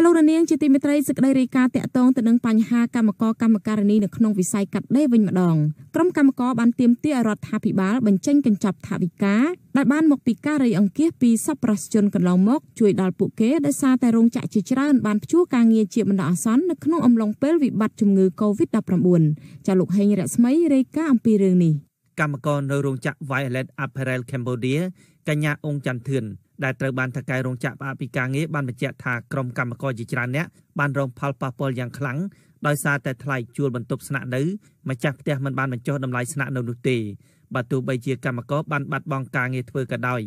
ចាលោករនាងជាទីមេត្រីសេចក្តីរាយការណ៍តាក់ទងទៅនឹងបញ្ហាកម្មករកម្មការនីនៅក្នុងវិស័យកាត់ដេរវិញម្ដងក្រុមកម្មករបានទាមទាររដ្ឋាភិបាលបញ្ចេញកញ្ចប់ថវិកាដែលបានមកពីការរៃអង្គាសពីសប្បុរសជនកន្លងមកជួយដល់ពួកគេដោយសារតែរោងចក្រជាច្រើនបានព្យួរការងារជាបណ្ដោះអាសន្ននៅក្នុងអំឡុងពេលវិបត្តិជំងឺ Covid-19 ចាលោកហេងរស្មីរាយការណ៍អំពីរឿងនេះកម្មករនៅរោងចក្រ Violet Apparel Cambodia កញ្ញាអង្គច័ន្ទធឿនដែលត្រូវបានថៅកែរោងចក្រផ្អាកពីការងារបានបញ្ជាក់ថាក្រុមកម្មករជាច្រើនអ្នកបានរងផលប៉ះពាល់យ៉ាងខ្លាំងដោយសារតែថ្លៃជួលបន្ទប់ស្នាក់នៅម្ចាស់ផ្ទះមិនបានបញ្ចុះតម្លៃស្នាក់នៅនោះទេបើទោះបីជាកម្មករបានបាត់បង់ការងារធ្វើក៏ដោយ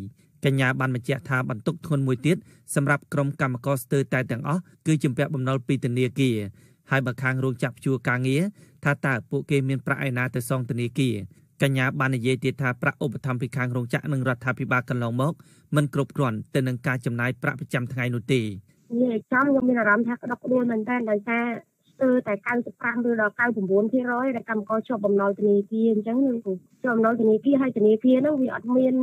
កញ្ញាបានបញ្ជាក់ថាបន្ទុកធ្ងន់មួយទៀតសម្រាប់ក្រុមកម្មករស្ទើរតែទាំងអស់គឺជំពាក់បំណុលពីធនាគារហើយបើខាងរោងចក្រជួលការងារថាតើពួកគេ មានប្រាក់ឯណាទៅសងធនាគារកញ្ញាបាននិយាយទៀតថាប្រាក់ឧបត្ថម្ភពីខាងរោងចក្រនិងរដ្ឋាភិបាលកន្លងមកមិនគ្រប់គ្រាន់ទៅនឹងការចំណាយ ប្រាក់ប្រចាំថ្ងៃនោះទេនិយាយចំខ្ញុំមានអារម្មណ៍ថាក្តុកក្តួលមែនតើដោយសារស្ទើរតែ95ឬដល់99%ដែលកម្មករជាប់បំណុលធនាគារអញ្ចឹងលោកគ្រូជាប់បំណុលធនាគារហើយធនាគារហ្នឹងវាអត់មាន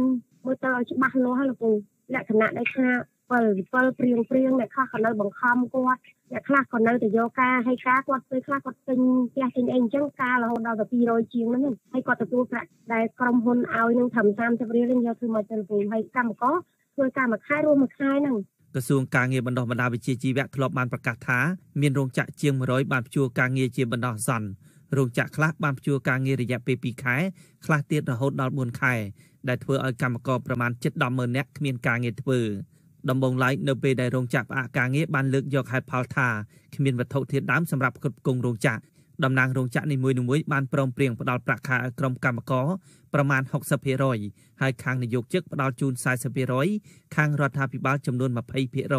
មើលទៅឲ្យច្បាស់លាស់ហ្នឹងលោកគ្រូលក្ខណៈដូចថា7 7ព្រៀងព្រៀងអ្នកខ្លះក៏នៅ បង្ខំគាត់អ្នកខ្លះក៏នៅទៅយកការហើយការគាត់ពេលខ្លះគាត់ទិញផ្ទះទិញអីអញ្ចឹងការរហូតដល់ទៅ200ជាងហ្នឹងហើយគាត់ទទួលប្រាក់ដែលក្រុមហ៊ុនឲ្យនឹងត្រឹម30រៀលនឹងយកធ្វើមកចិនពលហើយកម្មករធ្វើការមួយខែរួមមួយខែហ្នឹងក្រសួងការងារបណ្ដុះបណ្ដាលវិជ្ជាជីវៈធ្លាប់បានប្រកាសថាមានរោងចក្រជាង100បានព្យួរការងារជាបណ្ដោះអាសន្នរោងចក្រខ្លះបានព្យួរការងាររយៈពេល2ខែខ្លះទៀតរហូតដល់4ខែដែលធ្វើឲ្យកម្មករប្រមាណ710,000នាក់គ្មានការងារធ្វើ។ដំបងឡើយនៅពេលដែលរោងចក្រផ្អាកការងារបានលើកយកហេតុផលថាគ្មានវត្ថុធាតុដើមសម្រាប់ផ្គត់ផ្គង់រោងចក្រតំណាងរោងចក្រនីមួយៗបានព្រមព្រៀងផ្ដល់ប្រាក់ខែឲ្យក្រុមកម្មករប្រមាណ60%ហើយខាងនយោជកផ្ដល់ជូន40%ខាងរដ្ឋាភិបាល ចំនួន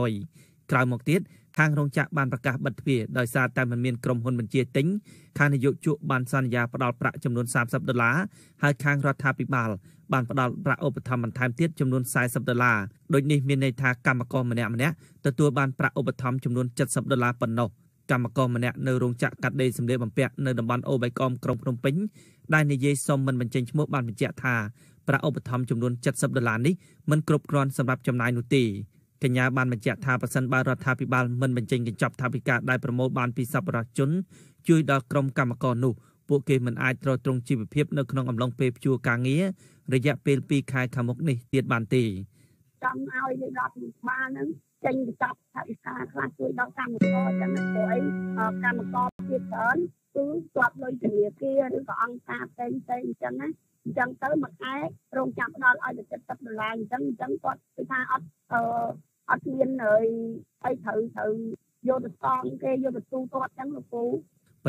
20%ក្រោយមកទៀតខាងរោងចក្របានប្រកាសបិទទ្វារដោយសារតែមិនមានក្រុមហ៊ុនបញ្ជាទិញខាងនយោជកបានសន្យាផ្ដល់ប្រាក់ចំនួន30ដុល្លារហើយខាងរដ្ឋាភិបាលបានផ្ដល់ប្រាក់ឧបត្ថម្ភបន្ថែមទៀតចំនួន40ដុល្លារដូចនេះមានន័យថាកម្មករម្នាក់ម្នាក់ទទួលបានប្រាក់ឧបត្ថម្ភចំនួន70ដុល្លារប៉ុណ្ណោះកម្មករម្នាក់នៅរោងចក្រកាត់ដេរសម្លៀកបំពាក់នៅតំបន់អូបៃកមក្រុងភ្នំពេញដែលនិយាយសុំមិនបញ្ចេញឈ្មោះបានបញ្ជាក់ថាប្រាក់ឧបត្ថម្ភចំនួន70ដុល្លារនេះមិនគ្រប់គ្រាន់សម្រាប់ចំណាយនោះទេកញ្ញាបានបញ្ជាក់ថាប្រសិនបើរដ្ឋាភិបាលមិនបញ្ចេញកញ្ចប់ថវិកាដែលប្រមូលបានពីសប្បុរសជនជួយដល់ក្រុមកម្មករនោះពួកគេមិនអាចទ្រទ្រង់ជីវភាពនៅក្នុងអំឡុងពេលព្យួរការងាររយៈពេល2ខែខាងមុខនេះទៀតបានទេចង់ឲ្យរដ្ឋបាលហ្នឹងចេញទៅចាប់ថវិកាខ្លះជួយដល់កម្មករចឹងព្រោះអីកម្មករជាច្រើនគឺគាត់លុយធនាគារឬក៏អង្គការផ្សេងផ្សេងអញ្ចឹងណាអញ្ចឹងទៅមួយខែរងចាំផ្ដល់ឲ្យទៅ70ដុល្លារអញ្ចឹងអញ្ចឹងគាត់គេថាអត់អឺអត់មានអីអីត្រូវត្រូវយកទៅតងគេយកទៅទូគាត់អញ្ចឹងលោកគ្រូ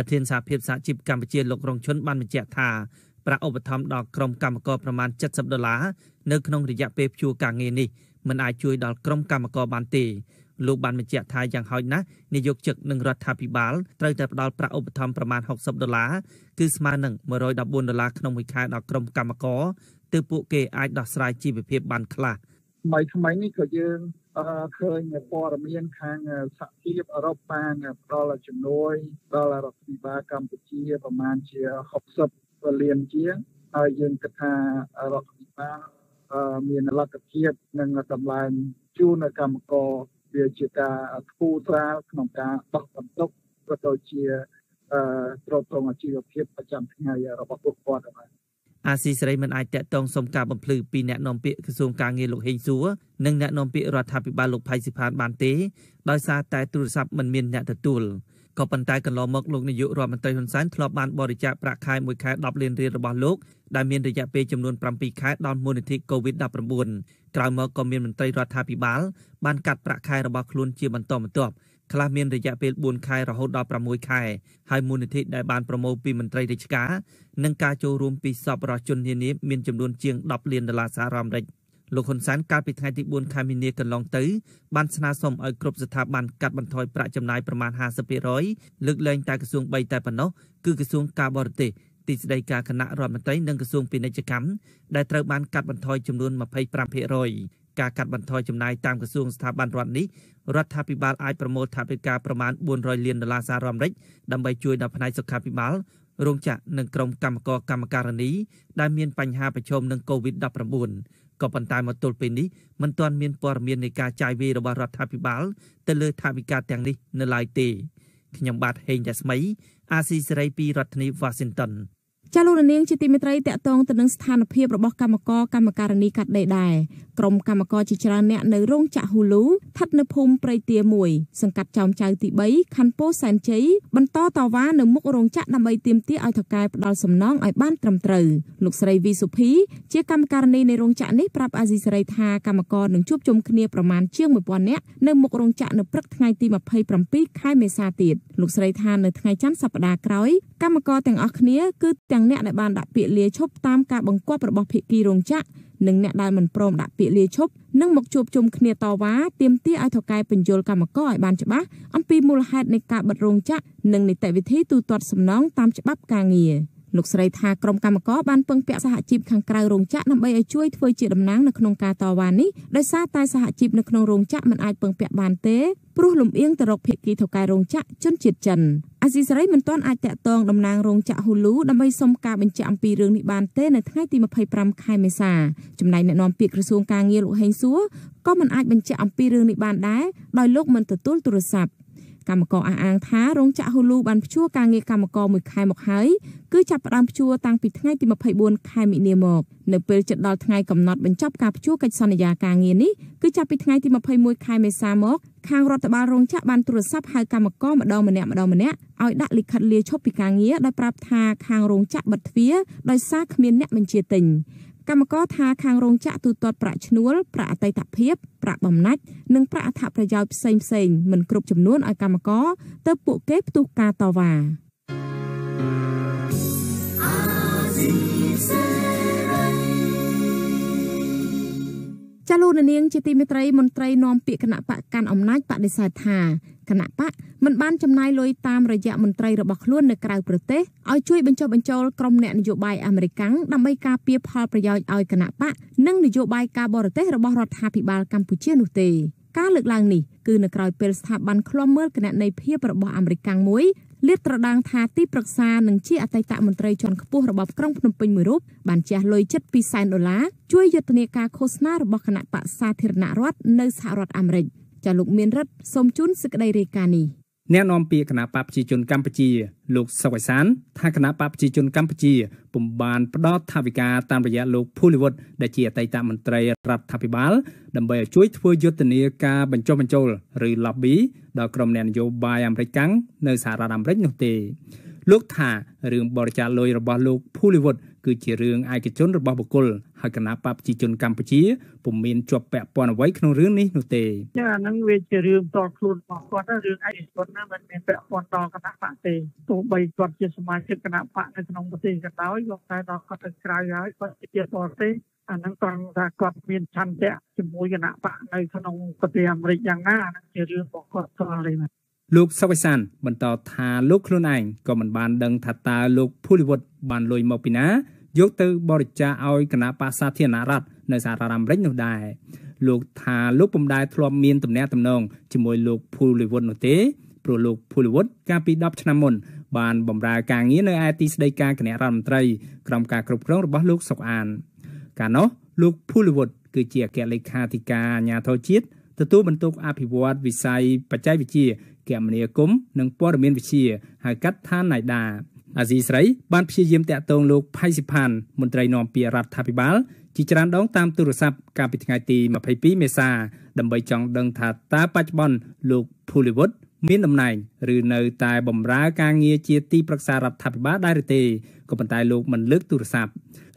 ប្រធានសហភាពសហជីពកម្ពុជាលោករងឈុនបានបញ្ជាក់ថាប្រាក់ឧបត្ថម្ភដល់ក្រុមកម្មករប្រមាណ70ដុល្លារនៅក្នុងរយៈពេលព្យួរការងារនេះមិនអាចជួយដល់ក្រុមកម្មករបានទេលោកបានបញ្ជាក់ថាយ៉ាងហោចណាស់នាយកជិកនឹងរដ្ឋាភិបាលត្រូវតែផ្ដល់ប្រាក់ឧបត្ថម្ភប្រមាណ60ដុល្លារគឺស្មើនឹង114ដុល្លារក្នុងមួយខែដល់ក្រុមកម្មករទើបពួកគេអាចដោះស្រាយជីវភាពបានខ្លះ។ថ្មីថ្មីនេះក៏យើងឃើញព័ត៌មានខាងសហភាពអឺរ៉ុបបានផ្ដល់ជំនួយដល់រដ្ឋាភិបាលកម្ពុជាប្រមាណជា60លានជាងហើយយើងគិតថារដ្ឋាភិបាលមានលទ្ធភាពនឹងតម្លើងជូនដល់កម្មករវាជាការគូត្រាលក្នុងការដោះបន្ទុកក៏ដូចជាអឺត្រួតត្រងអាជីវភាពប្រចាំថ្ងៃរបស់ពួកគាត់ដែរអាស៊ីសេរីមិនអាចតាក់ទងសុំការបំភ្លឺពីអ្នកនាំពាក្យក្រសួងការងារលោកហេងសួរនិងអ្នកនាំពាក្យរដ្ឋាភិបាលលោកផៃសិផានបានទេដោយសារតែទូរស័ព្ទមិនមានអ្នកទទួលក៏ប៉ុន្តែកន្លងមកលោកនាយករដ្ឋមន្ត្រីហ៊ុនសែនធ្លាប់បានបរិច្ចាគប្រាក់ខែមួយខែ10លានរៀលរបស់លោកដែលមានរយៈពេលចំនួន7ខែដល់មូលនិធិ COVID-19 ក្រោយមកក៏មានមន្ត្រីរដ្ឋាភិបាលបានកាត់ប្រាក់ខែរបស់ខ្លួនជាបន្តបន្ទាប់ខ្លះមានរយៈពេល4ខែរហូតដល់6ខែហើយមូលនិធិដែលបានប្រមូលពីមន្ត្រីរាជការនិងការចូលរួមពីសប្បុរសជននានាមានចំនួនជាង10លានដុល្លារសហរដ្ឋអាមេរិកលោកហ៊ុនសែនកាលពីថ្ងៃទី4ខែមីនាកន្លងទៅបានស្នើសុំឲ្យគ្រប់ស្ថាប័នកាត់បន្ថយប្រាក់ចំណាយប្រមាណ50%លើកលែងតែក្រសួង3តែប៉ុណ្ណោះគឺក្រសួងការបរទេសទីស្តីការគណៈរដ្ឋមន្ត្រីនិងក្រសួងពាណិជ្ជកម្មដែលត្រូវបានកាត់បន្ថយចំនួន25%ការកាត់បន្ថយចំណាយតាមក្រសួងស្ថាប័នរដ្ឋនេះរដ្ឋាភិបាលអាចប្រមូលថវិកាប្រមាណ400លានដុល្លារសហរដ្ឋអាមេរិកដើម្បីជួយដល់ផ្នែកសុខាភិបាលរោងចក្រនិងក្រុមកម្មករកម្មការិនី ដែលមានបញ្ហាប្រឈមនឹង COVID-19 ក៏ប៉ុន្តែមកទល់ពេលនេះមិនទាន់មានព័ត៌មាននៃការចាយវាយរបស់រដ្ឋាភិបាលទៅលើថវិកាទាំងនេះនៅឡើយទេខ្ញុំបាទហេងតែស្មី អាស៊ីសេរីពីរដ្ឋធានី Washington ចាលោករនាងជាទីមេត្រីតកតងទៅនឹងស្ថានភាពរបស់កម្មករកម្មការិនីកាត់ដេរដែរក្រុមកម្មករជាច្រើនអ្នកនៅរោងចក្រ Hulu ស្ថិតនៅភូមិព្រៃទា1សង្កាត់ចោមចៅទី3ខណ្ឌពោធិ៍សែនជ័យបន្តតវ៉ានៅមុខរោងចក្រដើម្បីទាមទារឲ្យថៅកែផ្ដល់សំណងឲ្យបានត្រឹមត្រូវលោកស្រីវីសុភីជាកម្មការិនីនៃរោងចក្រនេះប្រាប់អាស៊ីសេរីថាកម្មករនឹងជួបជុំគ្នាប្រមាណជាង1000នាក់នៅមុខរោងចក្រនៅព្រឹកថ្ងៃទី27ខែមេសាទៀតលោកស្រីថានៅថ្ងៃច័ន្ទសប្តាហ៍ក្រោយកម្មករទាំងអស់គ្នាគឺទាំងទាំងអ្នកដែលបានដាក់ពាក្យលាឈប់តាមការបង្គាប់របស់ភាគីរោងចក្រនិងអ្នកដែលមិនព្រមដាក់ពាក្យលាឈប់និងមកជួបជុំគ្នាតវ៉ាទាមទារឲ្យថៅកែបញ្យលកម្មករឲ្យបានច្បាស់អំពីមូលហេតុនៃការបិទរោងចក្រនិងនីតិវិធីទូទាត់សំណងតាមច្បាប់ការងារលោកស្រីថាក្រុមកម្មករបានពឹងពាក់សហជីពខាងក្រៅរោងចក្រដើម្បីឲ្យជួយធ្វើជាតំណាងនៅក្នុងការតវ៉ានេះដោយសារតែសហជីពនៅក្នុងរោងចក្រមិនអាចពឹងពាក់បានទេព្រោះលំអៀងទៅរកភាគីថៅកែរោងចក្រជនជាតិចិនអាស៊ីសេរីមិនទាន់អាចតាក់ទងតំណាងរោងចក្រ Hulu ដើម្បីសុំការបញ្ជាក់អំពីរឿងនេះបានទេនៅថ្ងៃទី25ខែមេសាចំណែកអ្នកនាំពាក្យក្រសួងការងារលោកហេងសួរក៏មិនអាចបញ្ជាក់អំពីរឿងនេះបានដែរដោយលោកមិនទទួលទូរស័ព្ទកម្មករអះអាងថារោងចក្រ Hulu បានព្យួរការងារកម្មករមួយខែមកហើយគឺចាប់ផ្ដើមព្យួរតាំងពីថ្ងៃទី24ខែមីនាមកនៅពេលជិតដល់ថ្ងៃកំណត់បញ្ចប់ការព្យួរកិច្ចសន្យាការងារនេះគឺចាប់ពីថ្ងៃទី21ខែមេសាមក ខាងរដ្ឋបាលរោងចក្របានទូរស័ព្ទហៅកម្មករម្ដងម្នាក់ម្ដងម្នាក់ឲ្យដាក់លិខិតលាឈប់ពីការងារដោយប្រាប់ថាខាងរោងចក្របិទទ្វារដោយសារគ្មានអ្នកបញ្ជាទិញកម្មករថាខាងរោងចក្រទូទាត់ប្រាក់ឈ្នួលប្រាក់អតីតភាពប្រាក់បំណាច់និងប្រាក់អត្ថប្រយោជន៍ផ្សេងផ្សេងមិនគ្រប់ចំនួនឲ្យកម្មករទៅពួកគេផ្ទុះការតវ៉ាអាស៊ីសេចលនានាងជាទីមេត្រីមន្ត្រីនាំពាក្យគណៈបកកាន់អំណាចបដិសេធថាគណៈបកមិនបានចំណាយលុយតាមរយៈមន្ត្រីរបស់ខ្លួននៅក្រៅប្រទេសឲ្យជួយបញ្ចុះបញ្ចូលក្រុមអ្នកនយោបាយអាមេរិកាំងដើម្បីការពារផលប្រយោជន៍ឲ្យគណៈបកនិង នយោបាយការបរទេសរបស់រដ្ឋាភិបាលកម្ពុជានោះទេ ការលើកឡើងនេះគឺនៅក្រោយពេលស្ថាប័នឃ្លាំមើលគណនេយ្យភាពរបស់អាមេរិកាំងមួយលាតត្រដាងថាទីប្រឹក្សានឹងជាអតីតមន្ត្រីជាន់ខ្ពស់របស់ក្រុងភ្នំពេញមួយរូបបានជះលុយចិត្ត2សែនដុល្លារជួយយុទ្ធនាការឃោសនារបស់គណៈបកសាធារណរដ្ឋនៅសហរដ្ឋអាមេរិកចាលោកមានរិទ្ធសូមជូនសេចក្តីរាយការណ៍នេះអ្នកនាំពាក្យគណៈបកប្រជាជនកម្ពុជាលោកសុកអៃសានថាគណៈបកប្រជាជនកម្ពុជាពុំបានផ្ដោតថវិកាតាមរយៈលោកភូលីវុតដែលជាអតីតមន្ត្រីរដ្ឋាភិបាល ដើម្បីឲ្យជួយធ្វើយុទ្ធនាការបញ្ចុះបញ្ចូលឬ lobby ដល់ក្រុមអ្នកនយោបាយអាមេរិកកាំងនៅសហរដ្ឋអាមេរិកនោះទេលោកថារឿងបរិច្ចាគលុយរបស់លោក Phuliwood គឺជារឿងឯកជនរបស់បុគ្គលហើយគណៈបព្វប្រជាជនកម្ពុជាពុំមានជាប់ពាក់ព័ន្ធអ្វីក្នុងរឿងនេះនោះទេចាអាហ្នឹងវាជារឿងតខ្លួនរបស់គាត់រឿងឯកជនណាមិនមានពាក់ព័ន្ធដល់គណៈបកទេទោះបីគាត់ជាសមាជិកគណៈបកនៅក្នុងប្រទេសក៏ដោយក៏តែដល់គាត់ទៅក្រៅហើយគាត់ជាបរទេសអាហ្នឹងគាត់ថាគាត់មានឆន្ទៈជាមួយគណៈបកនៅក្នុងប្រទេសអាមេរិកយ៉ាងណាអាហ្នឹងជារឿងរបស់គាត់ផ្ទាល់ទេលោកសុវ័យសានបន្ត ថាលោកខ្លួនឯងក៏មិនបានដឹងថាតើលោកភូលីវុតបានលុយមកពីណាយកទៅ បរិច្ចាគឲ្យគណៈបាសាធារណរដ្ឋនៅសហរដ្ឋអាមេរិកនោះដែរលោកថាលោកពំដែរធ្លាប់មានទំនាក់ទំនងជាមួយលោកភូលីវុតនោះទេព្រោះលោកភូលីវុតកាលពី10ឆ្នាំមុន បានបម្រើការងារនៅឯទីស្តីការគណៈរដ្ឋមន្ត្រីក្រោមការគ្រប់គ្រងរបស់លោកសុកអានកាលនោះលោកភូលីវុតគឺជាអគ្គលេខាធិការអាជ្ញាធរជាតិទទួលបន្ទុកអភិវឌ្ឍវិស័យបច្ចេកវិទ្យាគមនាគមន៍និងព័ត៌មានវិទ្យាហៅកាត់ថា NIDA អាស៊ីស្រីបានព្យាយាមតាក់ទងលោកផៃសិផានមន្ត្រីនាំពាក្យរដ្ឋាភិបាល ជាច្រើនដងតាមទូរស័ព្ទកាលពីថ្ងៃទី22មេសា ដើម្បីចង់ដឹងថាតើបច្ចុប្បន្នលោកភូលីវុតមានតំណែងឬនៅតែបម្រើការងារជាទីប្រឹក្សារដ្ឋាភិបាលដែរឬទេក៏ប៉ុន្តែលោកមិនលើកទូរស័ព្ទ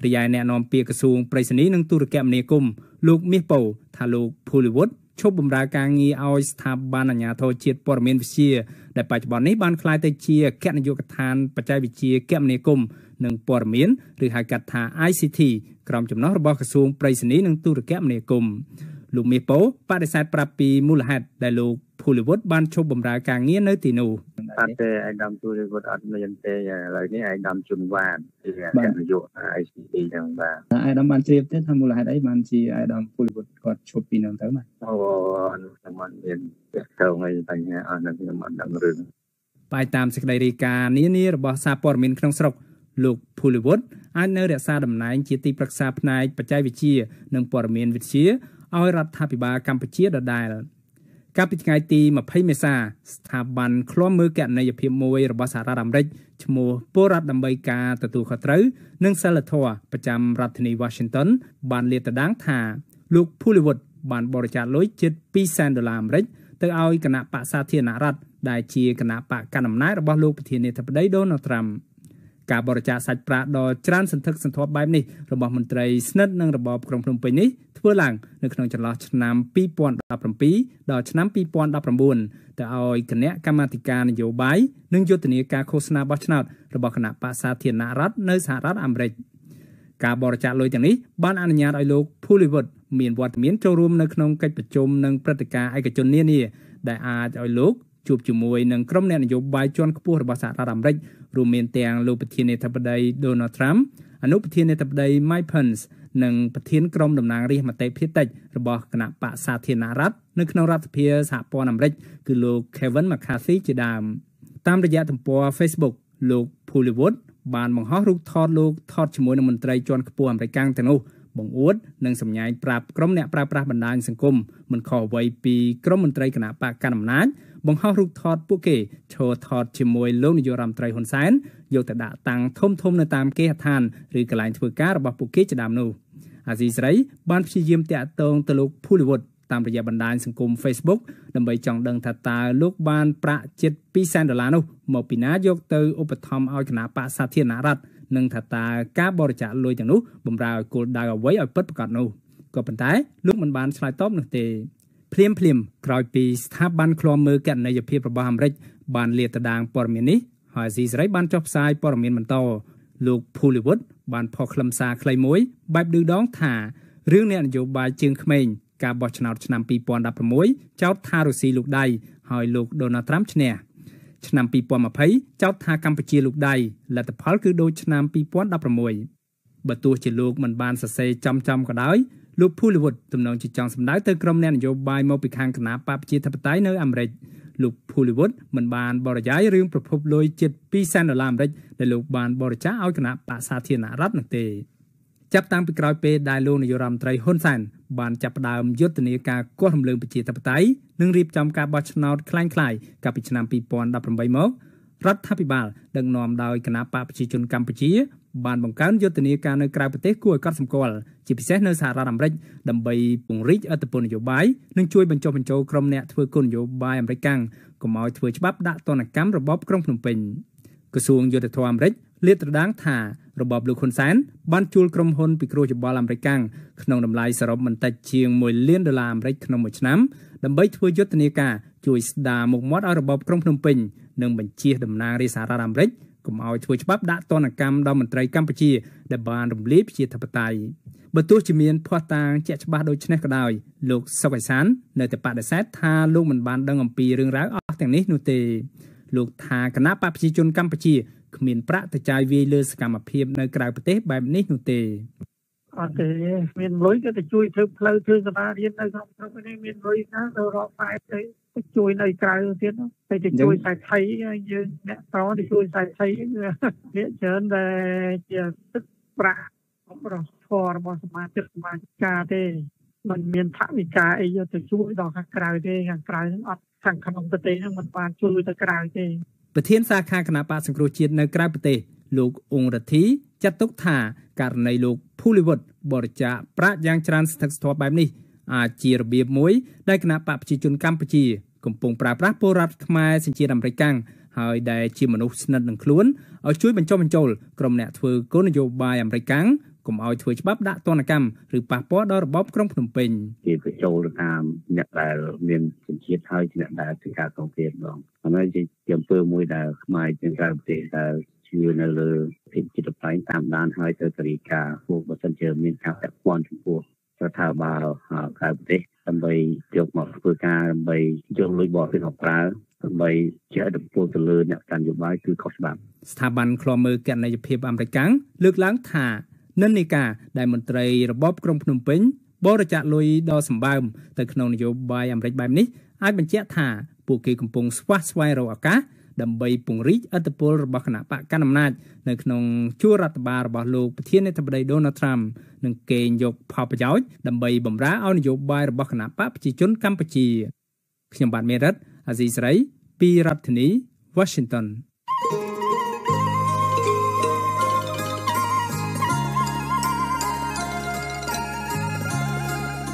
រីឯអ្នកនាំពាក្យក្រសួងប្រៃសណីនិងទូរគមនាគមន៍លោកមាសពៅថាលោកភូលីវុតឈប់បម្រើការងារឲ្យស្ថាប័នអាជ្ញាធរជាតិព័ត៌មានវិទ្យាដែលបច្ចុប្បន្ននេះបានក្លាយទៅជាគណនាយកដ្ឋានបច្ចេកវិទ្យាគមនាគមន៍និងព័ត៌មានឬហៅកាត់ថា ICT ក្រុមចំណោះរបស់ក្រសួងប្រៃសណីនិងទូរគមនាគមន៍លោកមាសពោបដិសេធប្រាប់ពីមូលហេតុដែលលោកភូលីវុឌ្ឍបានឈប់បម្រើការងារនៅទីនោះអត់ទេឯកឧត្តមភូលីវុឌ្ឍអត់មានទេឥឡូវនេះឯកឧត្តមជុនវ៉ាតជាអ្នកនយោបាយ ICD ហ្នឹងបាទឯកឧត្តមបានជ្រាបទេថាមូលហេតុអីបានជាឯកឧត្តមភូលីវុឌ្ឍគាត់ឈប់ពីហ្នឹងទៅបាទអូខ្ញុំមិនមានទៅអីបញ្ហាអត់នឹងខ្ញុំអត់ដឹងរឿងបាយតាមសេចក្តីរាយការណ៍នានារបស់សារព័ត៌មានក្នុងស្រុកលោកភូលីវុឌ្ឍអាចនៅ រក្សាតំណែង ជាទីប្រឹក្សាផ្នែកបច្ចេកវិទ្យានិងព័ត៌មានវិទ្យាឲ្យរដ្ឋាភិបាលកម្ពុជាដដែលកាលពីថ្ងៃទី20មេសាស្ថាប័នឃ្លាំមើលគណនេយ្យភាពមួយរបស់សហរដ្ឋអាមេរិកឈ្មោះពលរដ្ឋដើម្បីការទទួលខុសត្រូវនិងសិលធម៌ប្រចាំរដ្ឋធានី Washington បានលាតត្រដាងថាលោក Pullywood បានបរិច្ចាគលុយជិត2សែនដុល្លារអាមេរិកទៅឲ្យគណៈបកសាធារណរដ្ឋដែលជាគណៈបកកណ្ដាលអំណាចរបស់លោកប្រធានាធិបតី Donald Trump ការបរិច្ចាគសាច់ប្រាក់ដ៏ច្រើនសន្ធឹកសន្ធាប់បែបនេះរបស់មន្ត្រីស្និទ្ធនឹងរបបក្រុងភ្នំពេញនេះធ្វើឡើងនៅក្នុងចន្លោះឆ្នាំ2017ដល់ឆ្នាំ2019ទៅឲ្យគណៈកម្មាធិការនយោបាយនិងយុទ្ធនាការឃោសនាបោះឆ្នោតរបស់គណៈបក្សសាធារណរដ្ឋនៅសហរដ្ឋអាមេរិកការបរិច្ចាគលុយទាំងនេះបានអនុញ្ញាតឲ្យលោក Pullywood មានវត្តមានចូលរួមនៅក្នុងកិច្ចប្រជុំនិងព្រឹត្តិការណ៍ឯកជននានា ដែលអាចឲ្យលោកជួបជាមួយនឹងក្រុមអ្នកនយោបាយជាន់ខ្ពស់របស់សហរដ្ឋអាមេរិករួមមានទាំងលោកប្រធានាធិបតី Donald Trump អនុប្រធានាធិបតី Mike Pence និងប្រធានក្រុមតំណាងរាស្ត្រមតិភាគតិចរបស់គណៈបកសាធារណរដ្ឋនៅក្នុងរដ្ឋសភាសហព័ន្ធអាមេរិកគឺលោក Kevin McCarthy ជាដើមតាមរយៈទំព័រ Facebook លោក Pullywood បាន បង្ហោះរូបថតលោកថតជាមួយនឹងមន្ត្រីជាន់ខ្ពស់អាមេរិកទាំងនោះបង្អួតនិងសម្ញែងប្រាប់ក្រុមអ្នកប្រើប្រាស់បណ្ដាញសង្គមមិនខុសអ្វីពីក្រុមមន្ត្រីគណៈបកកណ្ដាលអំណាចបង្ហោះរូបថតពួកគេចូលថតជាមួយលោកនាយករដ្ឋមន្ត្រីហ៊ុនសែនយកទៅដាក់តាំងធំធំនៅតាមគេហដ្ឋានឬកន្លែងធ្វើការរបស់ពួកគេជាដើមនោះអាស៊ីសេរីបានព្យាយាមតាក់ទងទៅលោកភូលីវុឌ្ឍតាមរយៈបណ្ដាញសង្គម Facebook ដើម្បីចង់ដឹងថាតើលោកបានប្រាក់ជិត200,000ដុល្លារនោះមកពីណាយកទៅឧបត្ថម្ភឲ្យគណៈបកសាធារណរដ្ឋនិងថាតើការបរិច្ចាគលុយទាំងនោះបំរើឲ្យគោលដៅអ្វីឲ្យពិតប្រាកដនោះក៏ប៉ុន្តែលោកមិនបានឆ្លើយតបនោះទេភ្លាមភ្លាមក្រោយពីស្ថាប័នឃ្លាំមើលកណន័យភាពរបស់អាមេរិកបានលាតត្រដាងព័ត៌មាននេះហើយស៊ីសេរីបានចុះផ្សាយព័ត៌មានបន្ត លោក Pullywood បានផុសខ្លឹមសារខ្លីមួយបែបឌឺដងថារឿងអ្នកនយោបាយជើងក្មេងការបោះឆ្នោតឆ្នាំ2016ចោទថារុស្ស៊ីលោកដៃហើយលោក Donald Trump ឈ្នះឆ្នាំ2020ចោទថាកម្ពុជាលោកដៃលទ្ធផលគឺដូចឆ្នាំ2016បើទោះជាលោកមិនបានសរសេរចំចំក៏ដោយលោកភូលវុឌ្ឍទំនងជាចង់សម្ដៅទៅក្រុមអ្នកនយោបាយមកពីខាងគណបកប្រជាធិបតេយ្យនៅអាមេរិកលោកភូលវុឌ្ឍមិនបានបរិយាយរឿងប្រភពលុយជិត2សែនដុល្លារអាមេរិកដែលលោកបានបរិច្ចាគឲ្យគណបកសាធារណរដ្ឋនោះទេចាប់តាំងពីក្រោយពេលដែលលោកនាយរដ្ឋមន្ត្រីហ៊ុនសែនបានចាប់ផ្ដើមយុទ្ធនាការគាស់រំលើងប្រជាធិបតេយ្យនិងរៀបចំការបោះឆ្នោតคล้ายៗកាលពីឆ្នាំ2018មករដ្ឋាភិបាលដឹកនាំដោយគណៈបកប្រជាជនកម្ពុជា បានបង្កើនយុទ្ធនាការនៅក្រៅប្រទេសគួរឲ្យកត់សម្គាល់ជាពិសេសនៅសហរដ្ឋអាមេរិកដើម្បីពង្រីកអធិបតេយ្យនយោបាយនិងជួយបញ្ចុះបញ្ចូលក្រុមអ្នកធ្វើគោលនយោបាយអាមេរិកកាំងកុំឲ្យធ្វើច្បាប់ដាក់ទណ្ឌកម្មរបបក្រុងភ្នំពេញក្រសួងយុទ្ធភ័ពអាមេរិកលាតត្រដាងថារបបលោកហ៊ុនសែនបានជួលក្រុមហ៊ុនពិគ្រោះយោបល់អាមេរិកកាំងក្នុងតម្លៃសរុបមិនតិចជាង1លានដុល្លារអាមេរិកក្នុងមួយឆ្នាំដើម្បីធ្វើយុទ្ធនាការជួយស្ដារមុខមាត់ឲ្យរបបក្រុងភ្នំពេញនិងបញ្ជាតំណាងរាជសារ៉ាអាមេរិកកុំឲ្យធ្វើច្បាប់ដាក់ទណ្ឌកម្មដល់មន្ត្រីកម្ពុជាដែលបានរំលាយប្រជាធិបតេយ្យបើទោះជាមានភ័ស្តុតាងជាក់ច្បាស់ដូចនេះក៏ដោយលោកសុកអៃសាននៅតែបដិសេធថាលោកមិនបាន ដឹងអំពីរឿងរ៉ាវអស់ទាំងនេះនោះទេ លោកថាគណៈបកប្រជាជនកម្ពុជាគ្មានប្រាក់ទៅចាយវាយលើសកម្មភាពនៅក្រៅប្រទេសបែបនេះនោះទេអត់ទេមានលុយក៏ទៅជួយធ្វើផ្លូវធ្វើសាលារៀននៅក្នុងស្រុកនេះមានលុយណាទៅរកផ្លែទៅទៅជួយនៅក្រៅទៀតតែទៅជួយសាយថៃយើងអ្នកតទៅជួយសាយថៃវាច្រើនតែជាទឹកប្រាក់អបរធររបស់សមាជិកសមាជិកាទេมันមានថវិកាអីយកទៅជួយដល់ខាងក្រៅទេខាងក្រៅនឹងអត់ខាងក្នុងប្រទេសនឹងមិនបានជួយទៅក្រៅទេប្រធានសាខាគណៈបកសង្គ្រោះជាតិនៅក្រៅប្រទេសលោកអ៊ុងរទ្ធីចាត់ទុកថាករណីលោកភូលីវុតបរិច្ចាគប្រាក់យ៉ាងច្រើនស្ថិតស្ថប់បែបនេះអាចជារបៀបមួយដែលគណៈបកប្រជាជនកម្ពុជាកំពុងប្រើប្រាស់ពលរដ្ឋខ្មែរសញ្ជាតិអាមេរិកកាំងហើយដែលជាមនុស្សស្និទ្ធនឹងខ្លួនឲ្យជួយបញ្ចុះបញ្ចូលក្រុមអ្នកធ្វើគោលនយោបាយអាមេរិកកាំងកុំឲ្យធ្វើច្បាប់ដាក់ទណ្ឌកម្មឬប៉ះពាល់ដល់របបក្រុងភ្នំពេញគេបញ្ចូលតាមអ្នកដែលមានសញ្ជាតិហើយអ្នកដែលធ្វើការសង្គ្រាមម្ដងអានេះជាអំពើមួយដែលខ្មែរជាក្រៅប្រទេសដែលជឿនៅលើភាពចិត្តប្លែងតាមដានហើយទៅសេរីការពួកបើសិនជាមានការពាក់ព័ន្ធចំពោះរដ្ឋាភិបាលក្រៅប្រទេសដើម្បីយកមកធ្វើការដើម្បីយកលុយបរទេសមកប្រើដើម្បីជាឥទ្ធិពលទៅលើអ្នកកាន់យោបាយគឺខុសច្បាប់ស្ថាប័នឃ្លាំមើលកណន័យភាពអាមេរិកលើកឡើងថានិន្នាការដែលមន្ត្រីរបបក្រុងភ្នំពេញបរិច្ចាគលុយដល់សម្បើមទៅក្នុងនយោបាយអាមេរិកបែបនេះអាចបញ្ជាក់ថាពួកគេកំពុងស្វាស្វែងរកឱកាសដើម្បីពង្រីកឥទ្ធិពលរបស់គណៈបកកណ្ដាលអំណាចនៅក្នុងជួររដ្ឋបាលរបស់លោកប្រធានាធិបតី Donald Trump នឹងកេងយកផលប្រយោជន៍ដើម្បីបំរើឲ្យនយោបាយរបស់គណៈបកប្រជាជនកម្ពុជាខ្ញុំបាទមេរិតអាស៊ីសេរីពីរដ្ឋធានី Washington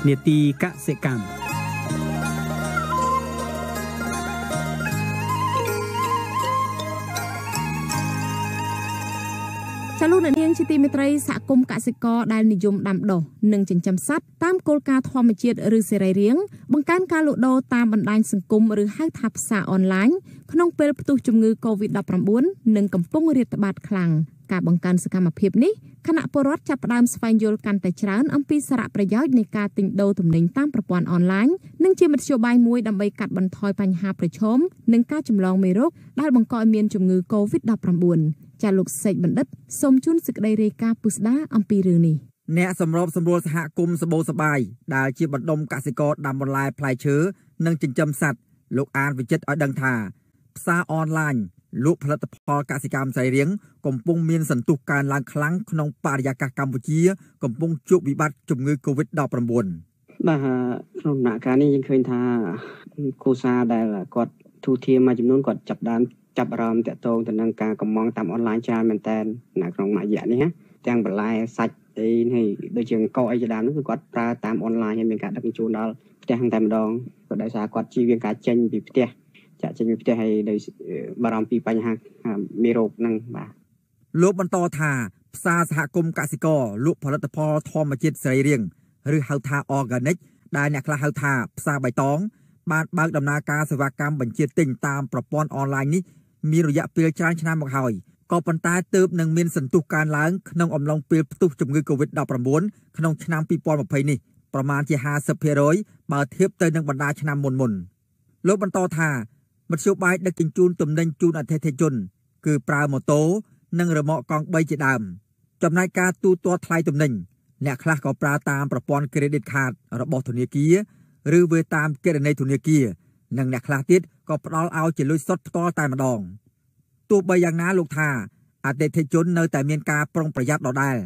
នេតិកសិកម្មចលនានាងជាទីមេត្រីសហគមន៍កសិករដែលនិយមដាំដុះនិងចិញ្ចឹមសត្វតាមគោលការណ៍ធម្មជាតិឬសេរីរាង្គបង្កើនការលក់ដូរតាមបណ្ដាញសង្គមឬហៅថាផ្សារអនឡាញក្នុងពេលផ្ទុះជំងឺ Covid-19 និងកំពុងរាតត្បាតខ្លាំងការបង្កើនសកម្មភាពនេះគណៈពលរដ្ឋចាប់ផ្ដើមស្វែងយល់កាន់តែច្រើនអំពីសារៈប្រយោជន៍នៃការទិញដូរទំនិញតាមប្រព័ន្ធអនឡាញនិងជាមធ្យោបាយមួយដើម្បីកាត់បន្ថយបញ្ហាប្រឈមនិងការចម្លងមេរោគដែលបង្កឲ្យមានជំងឺ Covid-19 ចាលោកសេកបណ្ឌិតសូមជូនសេចក្តីរាយការណ៍ពុស្ដាអំពីរឿងនេះអ្នកសម្របសម្រួលសហគមន៍សបោសបាយដែលជាបណ្ដុំកសិករដាំបន្លែផ្លែឈើនិងចិញ្ចឹមសត្វលោកអានវិចិត្រឲ្យដឹងថាផ្សារអនឡាញលក់ផលិតផលកសិកម្មសៃរៀងកំពុងមានសន្ទុះកើនឡើងខ្លាំងក្នុងបរិយាកាសកម្ពុជា កំពុងជួបវិបត្តិជំងឺ Covid-19 បាទក្នុងដំណាក់កាលនេះយើងឃើញថាគូសាដែលគាត់ទូធាមួយចំនួនគាត់ចាប់ដានចាប់អារម្មណ៍តាក់ទងទៅនឹងការកម្មងតាមអនឡាញច្រើនមែនតើនៅក្នុងមួយរយៈនេះទាំងបន្លែសាច់អីនេះដូចជាកោអីជាដើមនោះគឺគាត់ប្រើតាមអនឡាញហើយមានការដឹកជញ្ជូនដល់ផ្ទះតែម្ដងព្រោះដោយសារគាត់ជៀសវាងការចេញពីផ្ទះចាក់ចេញពីផ្ទះហើយនៅបារម្ភពីបញ្ហាមេរោគហ្នឹងបាទលោកបន្តថាផ្សារសហគមន៍កសិករលក់ផលិតផលធម្មជាតិសរីរាង្គឬហៅថា organic ដែលអ្នកខ្លះហៅថាផ្សារបៃតងបានបើកដំណើរការសេវាកម្មបញ្ជាទិញតាមប្រព័ន្ធអនឡាញនេះមានរយៈពេលច្រើនឆ្នាំមកហើយក៏ប៉ុន្តែទើបនឹងមានសន្ទុះកើនឡើងក្នុងអំឡុងពេលផ្ទុះជំងឺ Covid-19 ក្នុងឆ្នាំ2020នេះប្រមាណជា50%បើធៀបទៅនឹងបណ្ដាឆ្នាំមុនមុន លោកបន្តថាមធ្យោបាយដឹកជញ្ជូនទំនិញជូនអតិថិជន គឺប្រើម៉ូតូនិងរ៉ឺម៉កកង់3ជាដើមចំណែកការទូទាត់ថ្លៃទំនិញអ្នកខ្លះក៏ប្រើតាមប្រព័ន្ធ credit card របស់ធនាគារឬវាតាមគណនីធនាគារនិង អ្នកខ្លះទៀតក៏ផ្ដល់ឲ្យជាលុយសុទ្ធផ្ទាល់តែម្ដងទោះបីយ៉ាងណាលោកថាអតិថិជននៅតែមានការប្រុងប្រយ័ត្នដដែល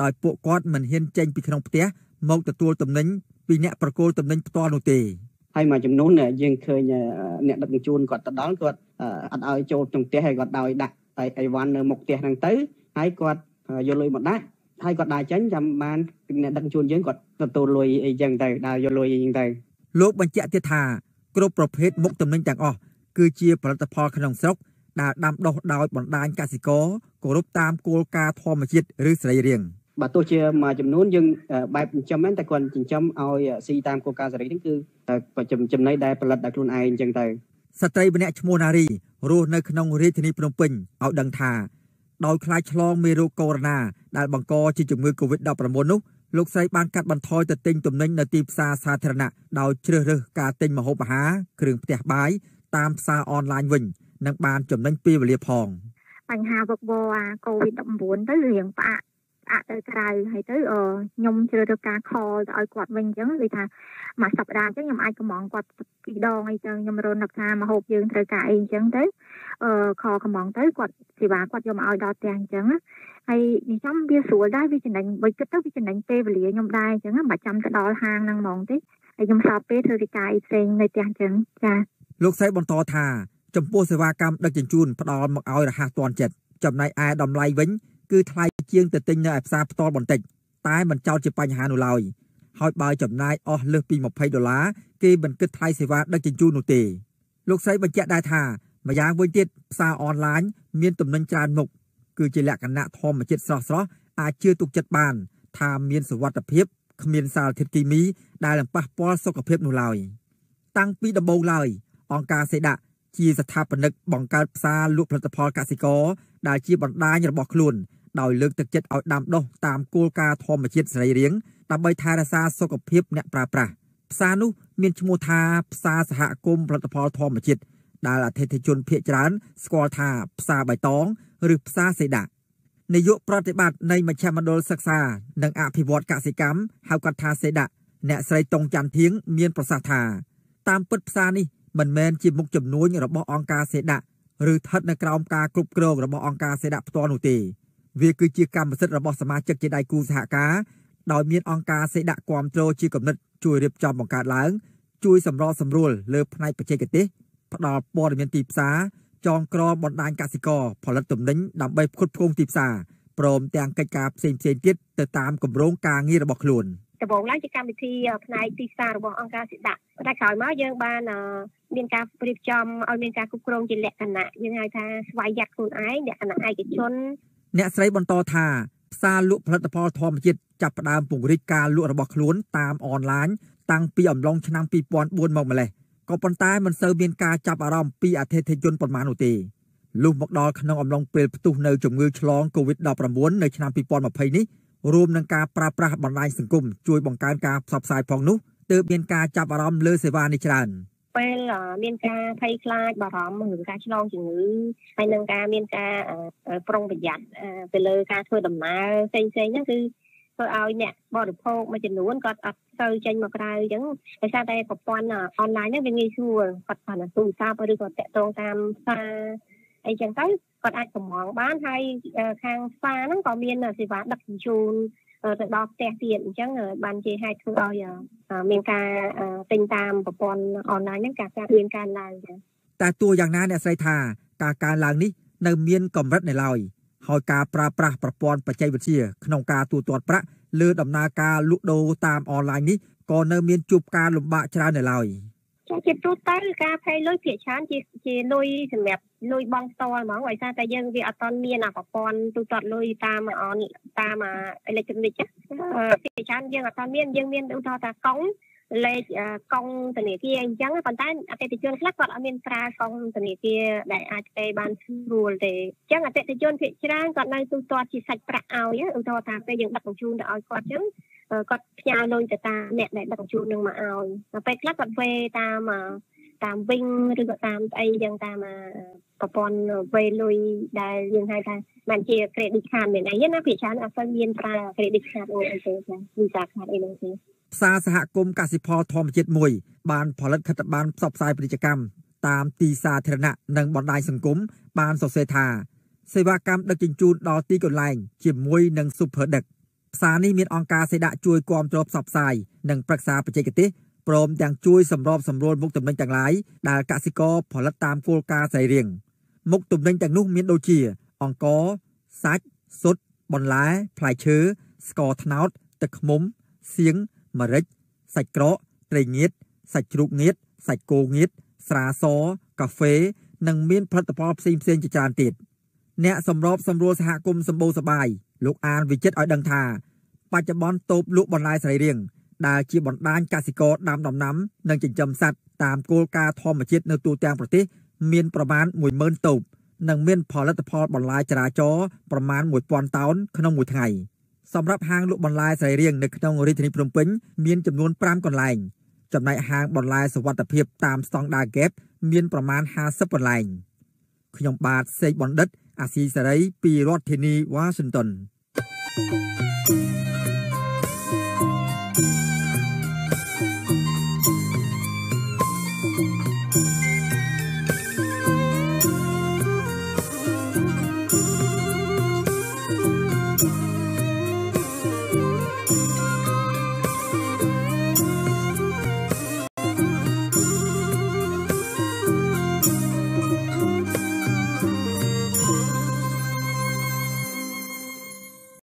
ដោយពួកគាត់មិនហ៊ានចេញពីក្នុងផ្ទះមកទទួលទំនិញ ពីអ្នកប្រគល់ទំនិញផ្ទាល់នោះទេហើយមួយចំនួនយើងឃើញអ្នកដឹកជញ្ជូនគាត់ទៅដល់គាត់អត់ឲ្យចូលក្នុងផ្ទះហើយគាត់ដោយដាក់តែអីវ៉ាន់នៅមុខផ្ទះហ្នឹងទៅហើយគាត់យកលុយមកដាក់ហើយគាត់ដើរចេញចាំបានអ្នកដឹកជញ្ជូនយើងគាត់ទទួលលុយអីចឹងទៅដើរយកលុយអីចឹងទៅលោកបញ្ជាក់ទៀតថាគ្រប់ប្រភេទមុខទំនិញទាំងអស់គឺជា ផលិតផលក្នុងស្រុកដែលដាំដុះដោយបណ្ដាញកសិករគោរពតាមគោលការណ៍ធម្មជាតិឬសេរីរាង្គ។បើទោះជាមួយចំនួនយើងបែបចិញ្ចឹមហ្នឹងតែគាត់ចិញ្ចឹមឲ្យស៊ីតាមគោលការណ៍សេរីហ្នឹងគឺចំណៃដែលផលិតដោយខ្លួនឯងអញ្ចឹងទៅស្ត្រីម្នាក់ឈ្មោះណារីរស់នៅក្នុងរាជធានីភ្នំពេញឲ្យដឹងថាដោយខ្លាចឆ្លងមេរោគកូវីដ -19 ដែល បង្កជាជំងឺ Covid-19 នោះលោកស្រីបានកាត់បន្ថយទៅទិញទំនិញនៅទីផ្សារសាធារណៈដោយជ្រើសរើសការទិញម្ហូបអាហារគ្រឿងផ្ទះបាយតាមផ្សារអនឡាញវិញនិងបានចំណេញពេលវេលាផងបញ្ហាវឹកវរអា Covid-19 ទៅរៀងផ្អាកអាក់ទៅក្រៅហើយទៅខ្ញុំជ្រើសរើសការ call ទៅឲ្យគាត់វិញអញ្ចឹងគឺថាមួយសប្តាហ៍អញ្ចឹងខ្ញុំអាចកំងគាត់ពីរដងអីចឹងខ្ញុំរនឹកថាមហូបយើងត្រូវការអីអញ្ចឹងទៅអឺ call កំងទៅគាត់សេវាគាត់យកមកឲ្យដល់ផ្ទះអញ្ចឹងហើយនិយាយវាស្រួលដែរវាចំណេញបើគិតទៅវាចំណេញពេលវេលាខ្ញុំដែរអញ្ចឹងមិនចាំទៅដល់ហាងហ្នឹងហ្មងទេហើយខ្ញុំសល់ពេលធ្វើវិការអីផ្សេងនៅផ្ទះអញ្ចឹងចាលោកសៃបន្តថា ចំពោះសេវាកម្មដឹកជញ្ជូនផ្ដល់មកឲ្យរហ័សទាន់ចិត្តចំណែកឯតម្លៃវិញគឺថ្លៃជាងទៅទិញនៅឯផ្សារផ្ទាល់បន្តិចតែមិនចោតជាបញ្ហានោះឡើយហើយបើចំណាយអស់លើសពី20ដុល្លារគេមិនគិតថ្លៃសេវាដឹកជញ្ជូននោះទេលោកស្រីបញ្ជាក់ដែរថាម្យ៉ាងវិញទៀតផ្សារអនឡាញមានទំនិញច្រើនមុខគឺជាលក្ខណៈធម្មជាតិស្រស់ស្រស់អាចជឿទុកចិត្តបាន ថាមានសុវត្ថិភាពគ្មានសារធាតុគីមីដែលនឹងប៉ះពាល់សុខភាពនោះឡើយតាំងពីដំបូងឡើយអង្គការសេដាក់ជាស្ថាបនិកបង្កើតផ្សារលក់ផលិតផលកសិករដែលជាបណ្ដាញរបស់ខ្លួនដោយលើកទឹកចិត្តឲ្យដាំដុះតាមគោលការណ៍ធម្មជាតិសរីរាង្គដើម្បីថែរក្សាសុខភាពអ្នកប្រើប្រាស់ផ្សារនោះមានឈ្មោះថា ផ្សារសហគមន៍ផលិតផលធម្មជាតិដែលអតិថិជនភ័យច្រើនស្គាល់ថាផ្សារបៃតងឬផ្សារសេដានាយកប្រតិបត្តិនៃមជ្ឈមណ្ឌលសិក្សានិងអភិវឌ្ឍកសិកម្មហៅកាត់ថាសេដាអ្នកស្រីតុងច័ន្ទធៀងមានប្រសាសន៍ថាតាមពិតផ្សារនេះមិនមែនជាមុខចំនួនរបស់អង្គការសេដាឬស្ថិតនៅក្រោមការគ្រប់គ្រងរបស់អង្គការសេដាផ្ទាល់នោះទេវាគឺជាកម្មសិទ្ធិរបស់សមាជិកជាដៃគូសហការដោយមានអង្គការសេដាក់គាំទ្រជាគណិតជួយរៀបចំបង្កើតឡើង ជួយសម្របសម្រួលលើផ្នែកបច្ចេកទេសផ្ដល់ព័ត៌មានទីផ្សារចងក្រងបណ្ដាញកសិករ ផលិតទំនិញ ដើម្បីផ្គត់ផ្គង់ទីផ្សារព្រមទាំងកិច្ចការផ្សេងផ្សេងទៀតទៅតាមគម្រោងការងាររបស់ខ្លួនដំបូងឡើងជាកម្មវិធីផ្នែកទីផ្សាររបស់អង្គការសិដាក់តែក្រោយមកយើងបាន មានការរៀបចំឲ្យមានការគ្រប់គ្រងជាលក្ខណៈយើងហៅថាស្វ័យយ័តខ្លួនឯងលក្ខណៈឯកជនអ្នកស្រីបន្តថាផ្សារលក់ផលិតផលធម្មជាតិចាប់ផ្ដើមពង្រីកការលក់របស់ខ្លួនតាមអនឡាញតាំងពីអំឡុងឆ្នាំ2004មកម្លេះក៏ប៉ុន្តែមិនសូវមានការចាប់អារម្មណ៍ពីអតិថិជនប៉ុន្មាននោះទេលុះមកដល់ក្នុងអំឡុងពេលផ្ទុះនៅជំងឺឆ្លង COVID-19 នៅឆ្នាំ2020នេះរួមនឹងការប្រើប្រាស់បណ្ដាញសង្គមជួយបង្កើនការផ្សព្វផ្សាយផងនោះទើបមានការចាប់អារម្មណ៍លើសេវានេះច្រើន។ពេលមានការភ័យខ្លាចបារម្ភរឿងការឆ្លងជំងឺហើយនឹងការមានការប្រុងប្រយ័ត្នទៅលើការធ្វើដំណើរផ្សេងៗហ្នឹងគឺធ្វើឲ្យអ្នកបរិភោគមួយចំនួនគាត់អត់ទៅចេញមកក្រៅអញ្ចឹងដោយសារតែប្រព័ន្ធអនឡាញហ្នឹងវាងាយស្រួលគាត់គ្រាន់តែទូរស័ព្ទឬក៏តាក់ទងតាមសារអីចឹងទៅគាត់អាចកម្ងបានហើយខាងផ្សារហ្នឹងក៏មានសេវាដឹកជញ្ជូនទៅដល់ផ្ទះទៀតអញ្ចឹងបានជាហេតុធ្វើឲ្យមានការទិញតាមប្រព័ន្ធអនឡាញហ្នឹងការការមានការឡើងចាតែតួយ៉ាងណាអ្នកស្រីថាការកើនឡើងនេះនៅមានកម្រិតនៅឡើយហើយការប្រើប្រាស់ប្រព័ន្ធបច្ចេកវិទ្យាក្នុងការទូទាត់ប្រាក់លើដំណើរការលក់ដូរតាមអនឡាញនេះក៏នៅ មានជួបការលំបាកច្រើននៅឡើយ។ជាទូទៅការផ្សាយលុយភាគច្រើនជាជាលុយសម្រាប់លុយបងផ្ទាល់ហ្មងដោយសារតែយើងវាអត់ទាន់មានអាប្រព័ន្ធទូទាត់លុយតាមអនតាមអេឡិចត្រូនិកភាគច្រើនយើងអត់ទាន់មានយើងមានឧទាហរណ៍ថាកង់លេខកង់ធនាគារអីចឹងប៉ុន្តែអតិថិជនខ្លះគាត់អត់មានប្រើកង់ធនាគារដែលអាចទៅបានស្រួលទេអញ្ចឹងអតិថិជនភាគច្រើនគាត់នៅទូទាត់ជាសាច់ប្រាក់ឲ្យឧទាហរណ៍ថាពេលយើងដឹកបញ្ជូនទៅឲ្យគាត់ចឹងគាត់ផ្ញើលុយទៅតាមអ្នកដែលដឹកជញ្ជូននឹងមកឲ្យដល់ពេលខ្លះគាត់វេតាមតាមវិញឬក៏តាមស្អីអញ្ចឹងតាមប្រព័ន្ធវេលុយដែលយើងហៅថាមិនជា credit card មានអីណាភាគច្រើនអត់សូវមានប្រើ credit card អូអីទេចា Visa card អីហ្នឹងទេផ្សារសហគមន៍កសិផលធម្មជាតិមួយ បានផលិតខិត្តប័ណ្ណផ្សព្វផ្សាយពាណិជ្ជកម្មតាមទីសាធារណៈនិងបណ្ដាញសង្គមបានសរសេរថាសេវាកម្មដឹកជញ្ជូនដល់ទីកន្លែងជាមួយនឹង SuperDeck ផ្សារនេះមានអង្គការសេដាក់ជួយគាំទ្រផ្សព្វផ្សាយនិងប្រឹក្សាបច្ចេកទេសព្រមទាំងជួយសម្របសម្រួលមុខទំនិញទាំងឡាយដែលកសិករផលិតតាមគោលការណ៍ស្រីរៀងមុខទំនិញទាំងនោះ មានដូចជាអង្ករសាច់ស៊ុតបន្លែ ផ្លែឈើស្ករត្នោតទឹកឃ្មុំសៀងម្រេចសាច់ក្រកត្រីងៀតសាច់ជ្រូកងៀតសាច់គោងៀតស្រាសកាហ្វេ និងមានផលិតផលផ្សេងៗជាច្រើនទៀត។អ្នកសម្របសម្រួលសហគមន៍សម្បូរសបាយលោកអានវិចិត្រឲ្យដឹងថាបច្ចុប្បន្នតូបលក់បន្លែស្រីរៀងដែលជាបណ្ដាញកសិករដាំដំណាំនិងចិញ្ចឹមសត្វតាមគោលការណ៍ធម្មជាតិនៅទូទាំងប្រទេសមានប្រមាណ10000តូប និងមានផលិតផលបន្លែចរាចរប្រមាណ1000តោន ក្នុងមួយថ្ងៃសម្រាប់ហាងលក់បន្លែស្រីរៀងនៅក្នុងរាជធានីភ្នំពេញមានចំនួន5កន្លែងចំណែកហាងបន្លែសវត្ថភាពតាមស្តង់ដារ GAP មានប្រមាណ50កន្លែងខ្ញុំបាទសេកបណ្ឌិតอาซีสไรปีรอดเทนีวอชิงตัน